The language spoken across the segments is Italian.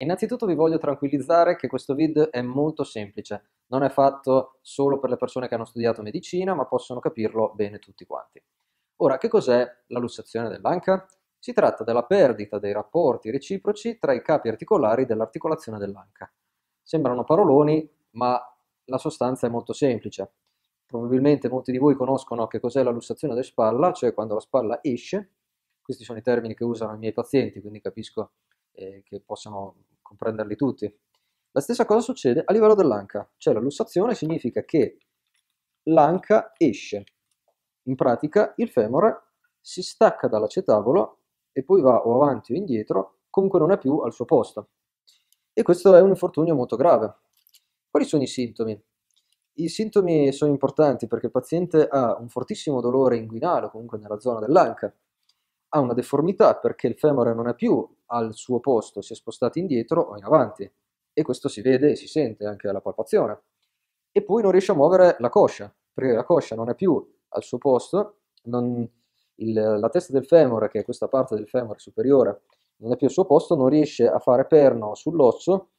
Innanzitutto vi voglio tranquillizzare che questo video è molto semplice, non è fatto solo per le persone che hanno studiato medicina, ma possono capirlo bene tutti quanti. Ora, che cos'è la lussazione dell'anca? Si tratta della perdita dei rapporti reciproci tra i capi articolari dell'articolazione dell'anca. Sembrano paroloni, ma la sostanza è molto semplice. Probabilmente molti di voi conoscono che cos'è la lussazione della spalla, cioè quando la spalla esce. Questi sono i termini che usano i miei pazienti, quindi capisco eh, che possano comprenderli tutti. La stessa cosa succede a livello dell'anca, cioè la lussazione significa che l'anca esce, in pratica il femore si stacca dall'acetabolo e poi va o avanti o indietro, comunque non è più al suo posto. E questo è un infortunio molto grave. Quali sono i sintomi? I sintomi sono importanti perché il paziente ha un fortissimo dolore inguinale, comunque nella zona dell'anca, ha una deformità perché il femore non è più al suo posto, si è spostata indietro o in avanti. E questo si vede e si sente anche dalla palpazione. E poi non riesce a muovere la coscia, perché la coscia non è più al suo posto, non, il, la testa del femore, che è questa parte del femore superiore, non è più al suo posto, non riesce a fare perno sull'osso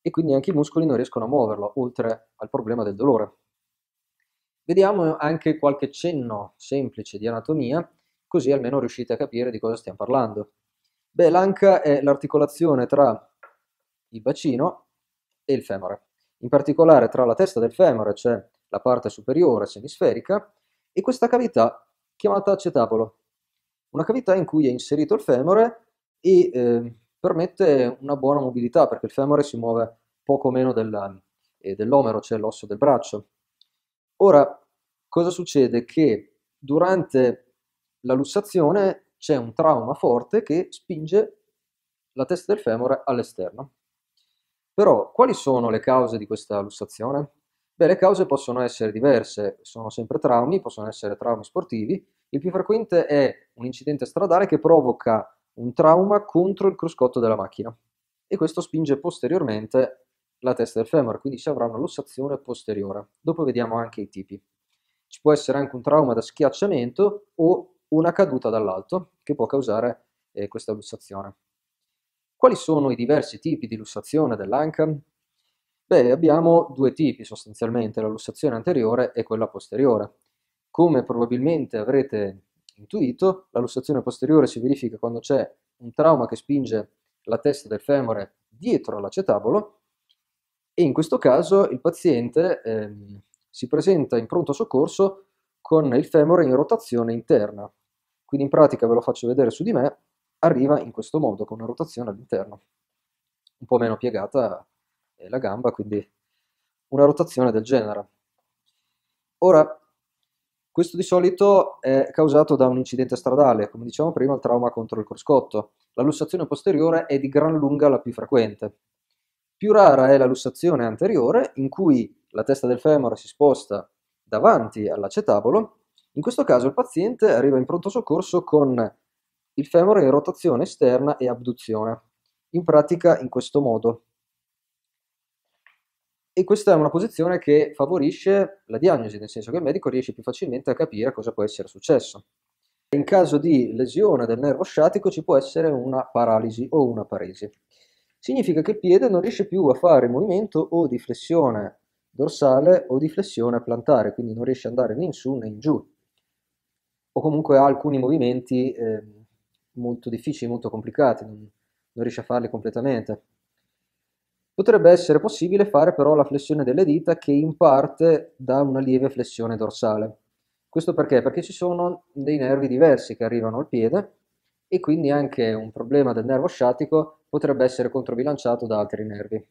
e quindi anche i muscoli non riescono a muoverlo, oltre al problema del dolore. Vediamo anche qualche cenno semplice di anatomia, così almeno riuscite a capire di cosa stiamo parlando. Beh, l'anca è l'articolazione tra il bacino e il femore, in particolare tra la testa del femore, c'è la parte superiore semisferica, e questa cavità chiamata acetabolo, una cavità in cui è inserito il femore e eh, permette una buona mobilità perché il femore si muove poco meno del, eh, dell'omero, cioè l'osso del braccio. Ora, cosa succede? Che durante la lussazione c'è un trauma forte che spinge la testa del femore all'esterno. Però quali sono le cause di questa lussazione? Beh, le cause possono essere diverse, sono sempre traumi, possono essere traumi sportivi. Il più frequente è un incidente stradale che provoca un trauma contro il cruscotto della macchina e questo spinge posteriormente la testa del femore, quindi si avrà una lussazione posteriore. Dopo vediamo anche i tipi. Ci può essere anche un trauma da schiacciamento o una caduta dall'alto che può causare eh, questa lussazione. Quali sono i diversi tipi di lussazione dell'anca? Beh, abbiamo due tipi sostanzialmente, la lussazione anteriore e quella posteriore. Come probabilmente avrete intuito, la lussazione posteriore si verifica quando c'è un trauma che spinge la testa del femore dietro all'acetabolo e in questo caso il paziente eh, si presenta in pronto soccorso con il femore in rotazione interna, quindi in pratica ve lo faccio vedere su di me, arriva in questo modo con una rotazione all'interno, un po' meno piegata la gamba, quindi una rotazione del genere. Ora, questo di solito è causato da un incidente stradale, come dicevamo prima, il trauma contro il cruscotto. La lussazione posteriore è di gran lunga la più frequente. Più rara è la lussazione anteriore, in cui la testa del femore si sposta davanti all'acetabolo in questo caso il paziente arriva in pronto soccorso con il femore in rotazione esterna e abduzione, in pratica in questo modo. E questa è una posizione che favorisce la diagnosi, nel senso che il medico riesce più facilmente a capire cosa può essere successo. In caso di lesione del nervo sciatico ci può essere una paralisi o una paresi. Significa che il piede non riesce più a fare movimento o di flessione dorsale o di flessione plantare, quindi non riesce ad andare né in su né in giù o comunque ha alcuni movimenti eh, molto difficili, molto complicati, non, non riesce a farli completamente. Potrebbe essere possibile fare però la flessione delle dita che in parte dà una lieve flessione dorsale. Questo perché? Perché ci sono dei nervi diversi che arrivano al piede e quindi anche un problema del nervo sciatico potrebbe essere controbilanciato da altri nervi.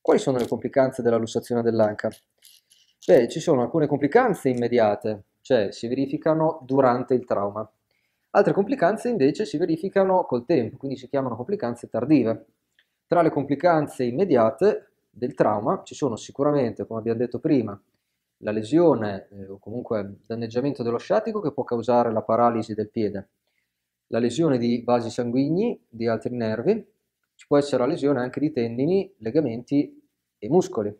Quali sono le complicanze della lussazione dell'anca? Beh, ci sono alcune complicanze immediate, cioè si verificano durante il trauma. Altre complicanze invece si verificano col tempo, quindi si chiamano complicanze tardive. Tra le complicanze immediate del trauma ci sono sicuramente, come abbiamo detto prima, la lesione eh, o comunque danneggiamento dello sciatico che può causare la paralisi del piede, la lesione di vasi sanguigni, di altri nervi, ci può essere la lesione anche di tendini, legamenti e muscoli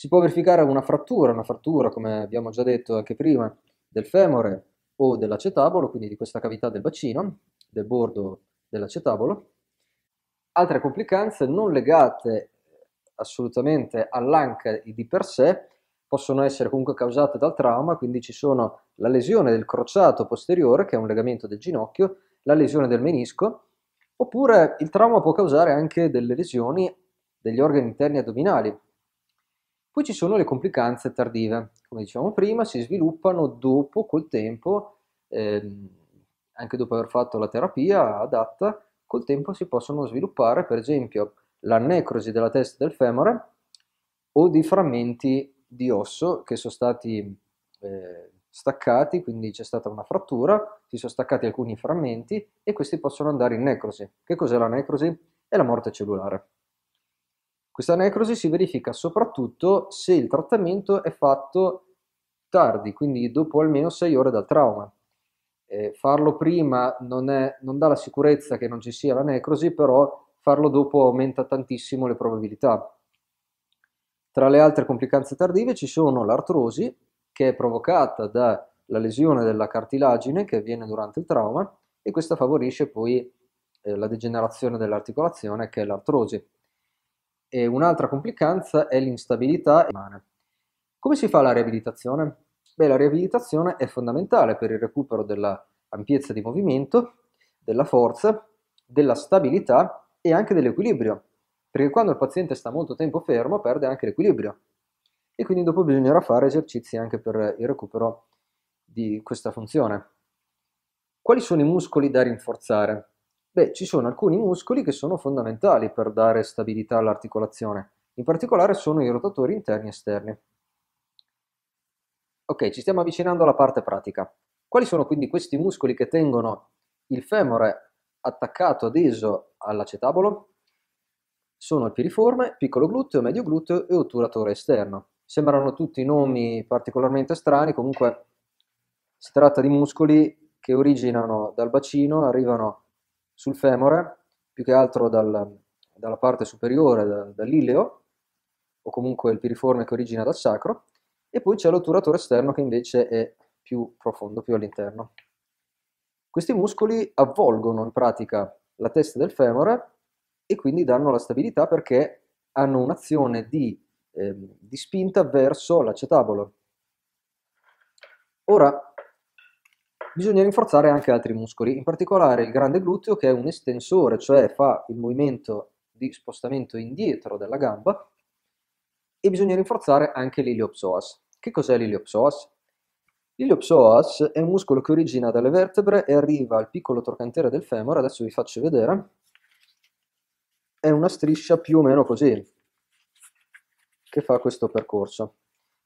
si può verificare una frattura, una frattura come abbiamo già detto anche prima del femore o dell'acetabolo, quindi di questa cavità del bacino, del bordo dell'acetabolo. Altre complicanze non legate eh, assolutamente all'anca di per sé possono essere comunque causate dal trauma, quindi ci sono la lesione del crociato posteriore, che è un legamento del ginocchio, la lesione del menisco, oppure il trauma può causare anche delle lesioni degli organi interni addominali, poi ci sono le complicanze tardive, come dicevamo prima, si sviluppano dopo, col tempo, ehm, anche dopo aver fatto la terapia adatta, col tempo si possono sviluppare per esempio la necrosi della testa del femore o di frammenti di osso che sono stati eh, staccati, quindi c'è stata una frattura, si sono staccati alcuni frammenti e questi possono andare in necrosi. Che cos'è la necrosi? È la morte cellulare. Questa necrosi si verifica soprattutto se il trattamento è fatto tardi, quindi dopo almeno 6 ore dal trauma. Eh, farlo prima non, è, non dà la sicurezza che non ci sia la necrosi, però farlo dopo aumenta tantissimo le probabilità. Tra le altre complicanze tardive ci sono l'artrosi, che è provocata dalla lesione della cartilagine che avviene durante il trauma, e questa favorisce poi eh, la degenerazione dell'articolazione, che è l'artrosi. E un'altra complicanza è l'instabilità umana. Come si fa la riabilitazione? Beh, la riabilitazione è fondamentale per il recupero dell'ampiezza di movimento, della forza, della stabilità e anche dell'equilibrio, perché quando il paziente sta molto tempo fermo perde anche l'equilibrio e quindi dopo bisognerà fare esercizi anche per il recupero di questa funzione. Quali sono i muscoli da rinforzare? Beh, ci sono alcuni muscoli che sono fondamentali per dare stabilità all'articolazione, in particolare sono i rotatori interni e esterni. Ok, ci stiamo avvicinando alla parte pratica. Quali sono quindi questi muscoli che tengono il femore attaccato, adeso all'acetabolo? Sono il piriforme, piccolo gluteo, medio gluteo e otturatore esterno. Sembrano tutti nomi particolarmente strani, comunque si tratta di muscoli che originano dal bacino, arrivano sul femore, più che altro dal, dalla parte superiore, da, dall'ileo, o comunque il piriforme che origina dal sacro, e poi c'è l'otturatore esterno che invece è più profondo, più all'interno. Questi muscoli avvolgono in pratica la testa del femore e quindi danno la stabilità perché hanno un'azione di, eh, di spinta verso l'acetabolo. Ora, bisogna rinforzare anche altri muscoli, in particolare il grande gluteo che è un estensore, cioè fa il movimento di spostamento indietro della gamba e bisogna rinforzare anche l'iliopsoas. Che cos'è l'iliopsoas? L'iliopsoas è un muscolo che origina dalle vertebre e arriva al piccolo trocantere del femore, adesso vi faccio vedere, è una striscia più o meno così che fa questo percorso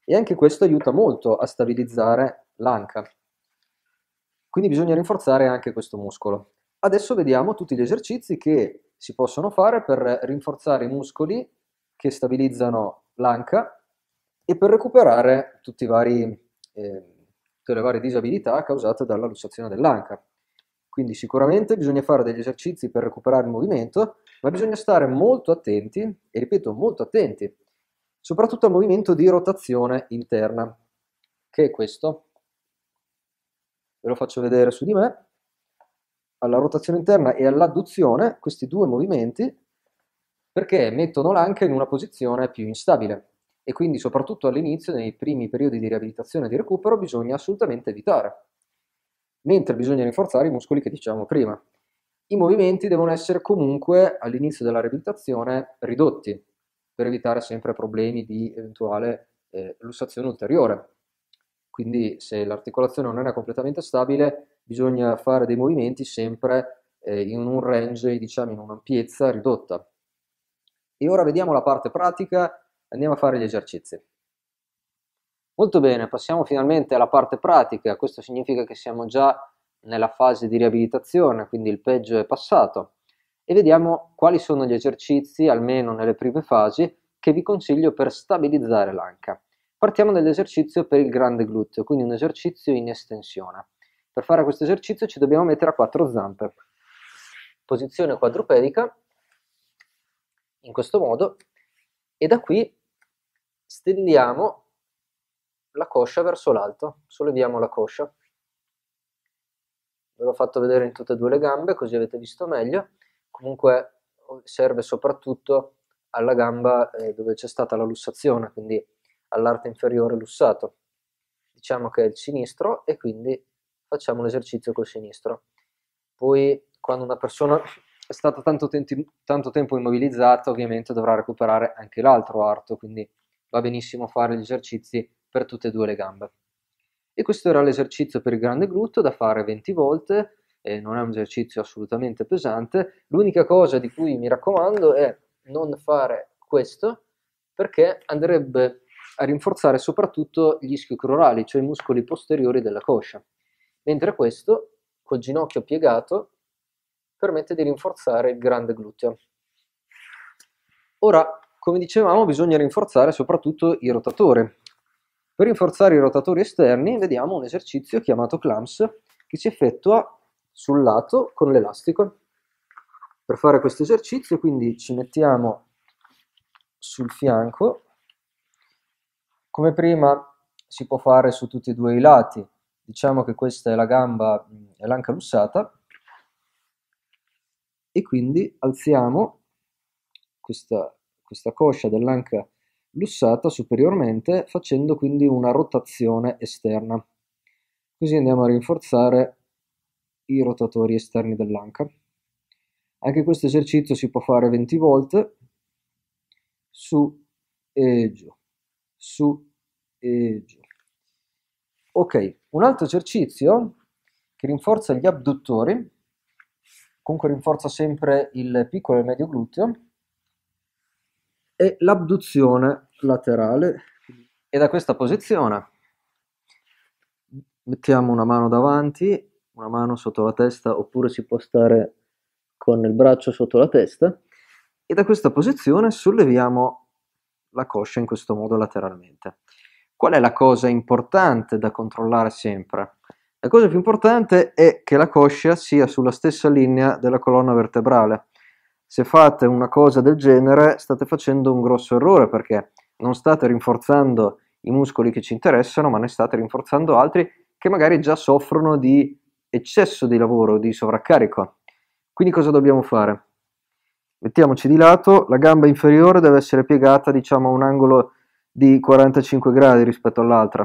e anche questo aiuta molto a stabilizzare l'anca quindi bisogna rinforzare anche questo muscolo. Adesso vediamo tutti gli esercizi che si possono fare per rinforzare i muscoli che stabilizzano l'anca e per recuperare vari, eh, tutte le varie disabilità causate dalla lussazione dell'anca. Quindi sicuramente bisogna fare degli esercizi per recuperare il movimento, ma bisogna stare molto attenti, e ripeto molto attenti, soprattutto al movimento di rotazione interna, che è questo ve lo faccio vedere su di me, alla rotazione interna e all'adduzione, questi due movimenti, perché mettono l'anca in una posizione più instabile e quindi soprattutto all'inizio, nei primi periodi di riabilitazione e di recupero, bisogna assolutamente evitare, mentre bisogna rinforzare i muscoli che dicevamo prima. I movimenti devono essere comunque all'inizio della riabilitazione ridotti per evitare sempre problemi di eventuale eh, lussazione ulteriore quindi se l'articolazione non era completamente stabile, bisogna fare dei movimenti sempre eh, in un range, diciamo in un'ampiezza ridotta. E ora vediamo la parte pratica, andiamo a fare gli esercizi. Molto bene, passiamo finalmente alla parte pratica, questo significa che siamo già nella fase di riabilitazione, quindi il peggio è passato. E vediamo quali sono gli esercizi, almeno nelle prime fasi, che vi consiglio per stabilizzare l'anca. Partiamo dall'esercizio per il grande gluteo, quindi un esercizio in estensione. Per fare questo esercizio ci dobbiamo mettere a quattro zampe. Posizione quadrupedica, in questo modo, e da qui stendiamo la coscia verso l'alto, solleviamo la coscia. Ve l'ho fatto vedere in tutte e due le gambe, così avete visto meglio. Comunque serve soprattutto alla gamba eh, dove c'è stata la lussazione, quindi all'arte inferiore lussato. Diciamo che è il sinistro e quindi facciamo l'esercizio col sinistro. Poi quando una persona è stata tanto, tenti- tanto tempo immobilizzata ovviamente dovrà recuperare anche l'altro arto, quindi va benissimo fare gli esercizi per tutte e due le gambe. E questo era l'esercizio per il grande glutto da fare 20 volte, eh, non è un esercizio assolutamente pesante, l'unica cosa di cui mi raccomando è non fare questo perché andrebbe a rinforzare soprattutto gli ischi crurali, cioè i muscoli posteriori della coscia, mentre questo, col ginocchio piegato, permette di rinforzare il grande gluteo. Ora, come dicevamo, bisogna rinforzare soprattutto i rotatori. Per rinforzare i rotatori esterni vediamo un esercizio chiamato clamps che si effettua sul lato con l'elastico. Per fare questo esercizio quindi ci mettiamo sul fianco come prima si può fare su tutti e due i lati, diciamo che questa è la gamba, è l'anca lussata, e quindi alziamo questa, questa coscia dell'anca lussata superiormente facendo quindi una rotazione esterna. Così andiamo a rinforzare i rotatori esterni dell'anca. Anche questo esercizio si può fare 20 volte su e giù su e giù. Ok, un altro esercizio che rinforza gli abduttori, comunque rinforza sempre il piccolo e il medio gluteo, è l'abduzione laterale. E da questa posizione mettiamo una mano davanti, una mano sotto la testa, oppure si può stare con il braccio sotto la testa, e da questa posizione solleviamo la coscia in questo modo lateralmente. Qual è la cosa importante da controllare sempre? La cosa più importante è che la coscia sia sulla stessa linea della colonna vertebrale. Se fate una cosa del genere state facendo un grosso errore perché non state rinforzando i muscoli che ci interessano, ma ne state rinforzando altri che magari già soffrono di eccesso di lavoro, di sovraccarico. Quindi cosa dobbiamo fare? Mettiamoci di lato, la gamba inferiore deve essere piegata diciamo a un angolo di 45 gradi rispetto all'altra.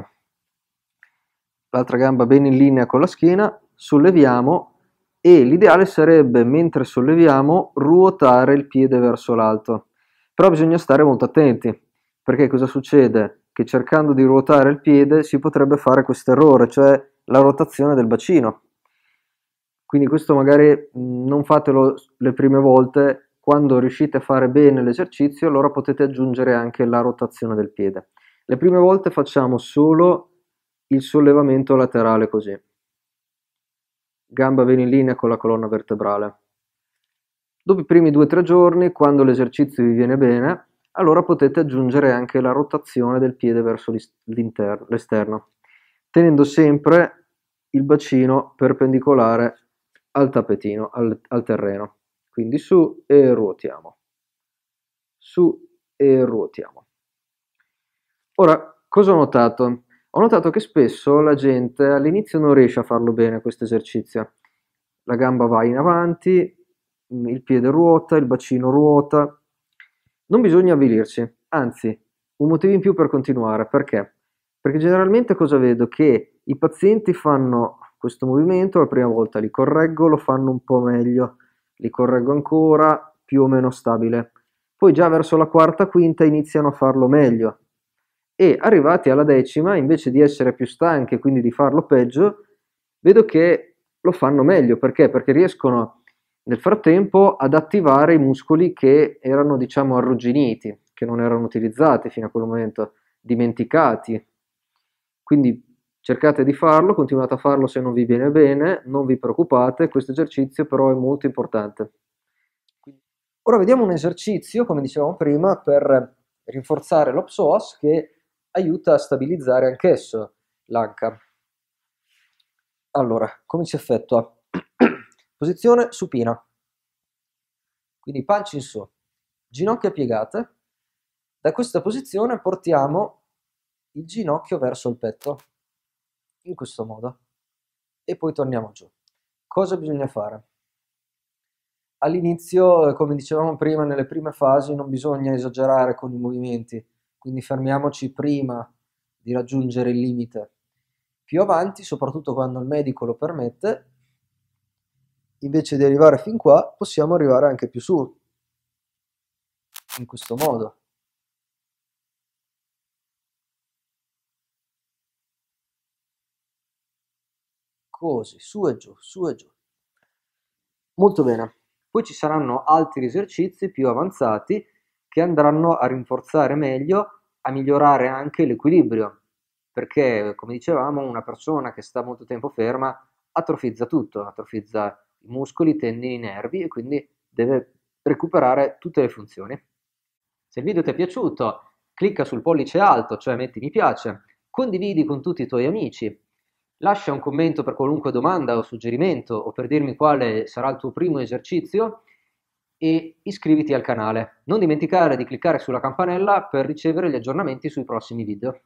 L'altra gamba ben in linea con la schiena, solleviamo e l'ideale sarebbe mentre solleviamo ruotare il piede verso l'alto. Però bisogna stare molto attenti perché cosa succede? Che cercando di ruotare il piede si potrebbe fare questo errore, cioè la rotazione del bacino. Quindi questo magari non fatelo le prime volte quando riuscite a fare bene l'esercizio, allora potete aggiungere anche la rotazione del piede. Le prime volte facciamo solo il sollevamento laterale così. Gamba viene in linea con la colonna vertebrale. Dopo i primi 2-3 giorni, quando l'esercizio vi viene bene, allora potete aggiungere anche la rotazione del piede verso l'esterno, tenendo sempre il bacino perpendicolare al tappetino, al, al terreno quindi su e ruotiamo, su e ruotiamo. Ora, cosa ho notato? Ho notato che spesso la gente all'inizio non riesce a farlo bene questo esercizio. La gamba va in avanti, il piede ruota, il bacino ruota. Non bisogna avvilirci, anzi, un motivo in più per continuare, perché? Perché generalmente cosa vedo? Che i pazienti fanno questo movimento, la prima volta li correggo, lo fanno un po' meglio, li correggo ancora, più o meno stabile. Poi già verso la quarta, quinta iniziano a farlo meglio e arrivati alla decima, invece di essere più stanchi e quindi di farlo peggio, vedo che lo fanno meglio perché? Perché riescono nel frattempo ad attivare i muscoli che erano diciamo arrugginiti, che non erano utilizzati fino a quel momento, dimenticati. Quindi Cercate di farlo, continuate a farlo se non vi viene bene, non vi preoccupate, questo esercizio però è molto importante. Ora vediamo un esercizio, come dicevamo prima, per rinforzare l'opsoas che aiuta a stabilizzare anch'esso l'anca. Allora, come si effettua? Posizione supina, quindi pancia in su, ginocchia piegate. Da questa posizione portiamo il ginocchio verso il petto, in questo modo e poi torniamo giù. Cosa bisogna fare? All'inizio, eh, come dicevamo prima, nelle prime fasi non bisogna esagerare con i movimenti, quindi fermiamoci prima di raggiungere il limite. Più avanti, soprattutto quando il medico lo permette, invece di arrivare fin qua, possiamo arrivare anche più su, in questo modo. cose, su e giù, su e giù. Molto bene. Poi ci saranno altri esercizi più avanzati che andranno a rinforzare meglio, a migliorare anche l'equilibrio, perché come dicevamo una persona che sta molto tempo ferma atrofizza tutto, atrofizza i muscoli, i tendini, i nervi e quindi deve recuperare tutte le funzioni. Se il video ti è piaciuto, clicca sul pollice alto, cioè metti mi piace, condividi con tutti i tuoi amici, Lascia un commento per qualunque domanda o suggerimento o per dirmi quale sarà il tuo primo esercizio e iscriviti al canale. Non dimenticare di cliccare sulla campanella per ricevere gli aggiornamenti sui prossimi video.